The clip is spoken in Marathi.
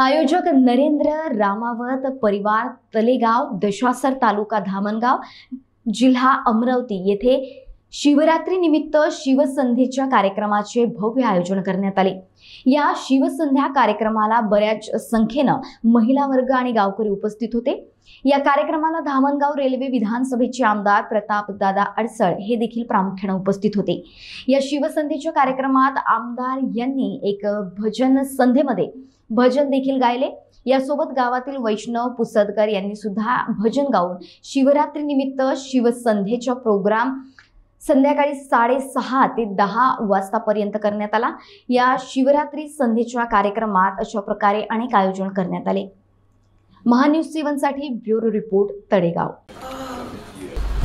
आयोजक नरेंद्र रामावत परिवार तलेगाव दशासर तालुका धामणगाव जिल्हा अमरावती येथे शिवरात्री निमित्त शिवसंध्येच्या कार्यक्रमाचे भव्य आयोजन करण्यात आले या शिवसंध्या कार्यक्रमाला बऱ्याच संख्येनं महिला वर्ग आणि गावकरी उपस्थित होते या कार्यक्रमाला धामणगाव रेल्वे विधानसभेचे आमदार प्रताप दादा अडसळ हे देखील प्रामुख्यानं उपस्थित होते या शिवसंध्येच्या कार्यक्रमात आमदार यांनी एक भजन संधेमध्ये भजन देखील गायले यासोबत गावातील वैष्णव पुसदकर यांनी सुद्धा भजन गाऊन शिवरात्रीनिमित्त शिवसंध्येचा प्रोग्राम संध्याकाळी साडेसहा ते दहा वाजतापर्यंत करण्यात आला या शिवरात्री संधेच्या कार्यक्रमात अशा प्रकारे अनेक आयोजन करण्यात आले महान्यूज सेवनसाठी ब्युरो रिपोर्ट तडेगाव